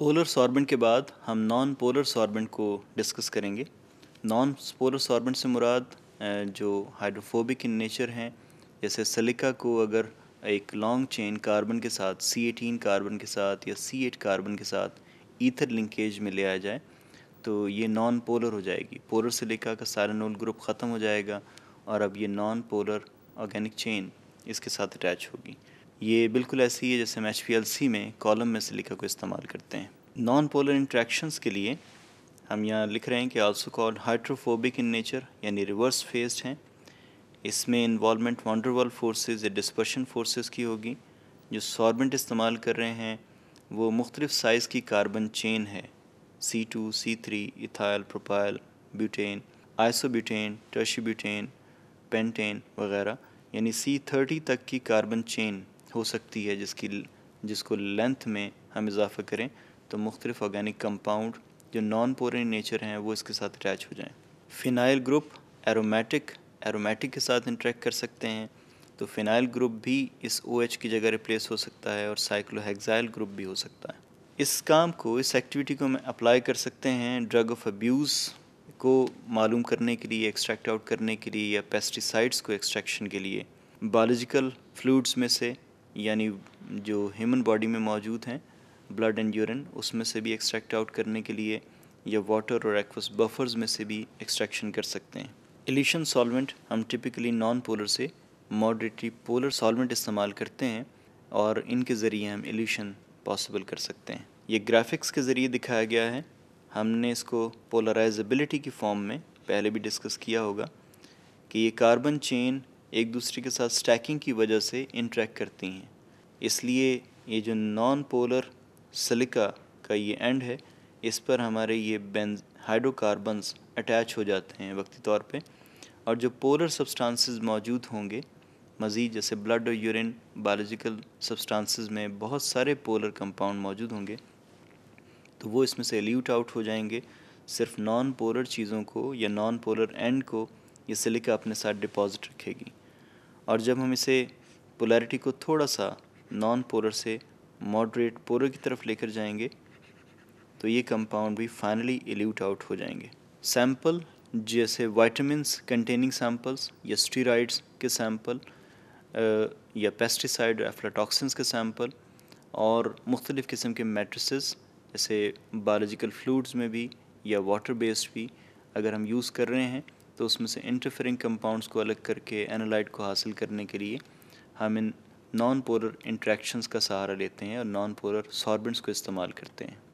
polar sorbent के बाद हम नॉन पोलर सॉर्बेंट को डिस्कस करेंगे नॉन पोलर सॉर्बेंट से मुराद जो हाइड्रोफोबिक इन नेचर हैं जैसे सलिका को अगर एक लॉन्ग चेन कार्बन के साथ सी एटीन कार्बन के साथ या सी एट कार्बन के साथ ईथर लिंकेज में ले आया जाए तो ये नॉन पोलर हो जाएगी पोलर सिलिका का नोल ग्रुप ख़त्म हो जाएगा और अब ये नॉन पोलर ऑर्गेनिक चेन इसके साथ अटैच होगी ये बिल्कुल ऐसी है जैसे हम एच में कॉलम में सिलिका को इस्तेमाल करते हैं नॉन पोलर इंट्रैक्शंस के लिए हम यहाँ लिख रहे हैं कि also called hydrophobic in nature यानी रिवर्स फेस्ड हैं इसमें इन्वॉलमेंट वॉन्डरवल फोर्सेज या डिस्पर्शन फोर्सेज की होगी जो सॉर्बेंट इस्तेमाल कर रहे हैं वो मुख्तलिफ़ साइज़ की कार्बन चेन है C two C three ethyl propyl butane isobutane tert butane pentane वगैरह यानी सी थर्टी तक की कार्बन चेन हो सकती है जिसकी जिसको लेंथ में हम इजाफा करें तो मुख्तलिफ ऑर्गेनिक कंपाउंड जो नॉन पोर नेचर हैं वो इसके साथ अटैच हो जाएँ फ़िनाइल ग्रुप एरोमेटिक एरोमेटिक के साथ इंट्रैक्ट कर सकते हैं तो फ़िनाइल ग्रुप भी इस ओ OH की जगह रिप्लेस हो सकता है और साइक्लोहेक्साइल ग्रुप भी हो सकता है इस काम को इस एक्टिविटी को हम अप्लाई कर सकते हैं ड्रग ऑफ अब्यूज़ को मालूम करने के लिए एक्सट्रैक्ट आउट करने के लिए या पेस्टिसाइड्स को एक्सट्रैक्शन के लिए बायोलॉजिकल फ्लूड्स में से यानी जो ह्यूमन बॉडी में मौजूद हैं ब्लड एंड यूरिन उसमें से भी एक्सट्रैक्ट आउट करने के लिए या वाटर और एक्वस बफर्स में से भी एक्सट्रैक्शन कर सकते हैं एलिशन सॉल्वेंट हम टिपिकली नॉन पोलर से मॉडरेटली पोलर सॉल्वेंट इस्तेमाल करते हैं और इनके ज़रिए हम एलिशन पॉसिबल कर सकते हैं ये ग्राफिक्स के ज़रिए दिखाया गया है हमने इसको पोलराइजेबिलिटी की फॉर्म में पहले भी डिस्कस किया होगा कि ये कार्बन चेन एक दूसरे के साथ स्टैकिंग की वजह से इंट्रैक्ट करती हैं इसलिए ये जो नॉन पोलर सिलिका का ये एंड है इस पर हमारे ये बें हाइड्रोकार्बन्स अटैच हो जाते हैं वक्ती तौर पे और जो पोलर सब्सटेंसेस मौजूद होंगे मज़ीद जैसे ब्लड और यूरिन बायोलॉजिकल सब्सटेंसेस में बहुत सारे पोलर कंपाउंड मौजूद होंगे तो वो इसमें से एल्यूट आउट हो जाएंगे सिर्फ नॉन पोलर चीज़ों को या नॉन पोलर एंड को ये सिलिका अपने साथ डिपॉजिट रखेगी और जब हम इसे पोलैरिटी को थोड़ा सा नॉन पोलर से मॉडरेट पोलर की तरफ लेकर जाएंगे तो ये कंपाउंड भी फाइनली एल्यूट आउट हो जाएंगे सैंपल जैसे वाइटामस कंटेनिंग सैम्पल्स या स्टीराइड्स के सैम्पल या पेस्टिसाइड एफ्लाटॉक्सिन्स के सैम्पल और मुख्तलिफ़ किस्म के मेट्रिस जैसे बायोलॉजिकल फ्लूड्स में भी या वाटर बेस्ड भी अगर हम यूज़ कर रहे हैं तो उसमें से इंटरफेरिंग कंपाउंड्स को अलग करके एनालाइट को हासिल करने के लिए हम इन नॉन पोलर इंट्रैक्शंस का सहारा लेते हैं और नॉन पोलर सॉर्बेंट्स को इस्तेमाल करते हैं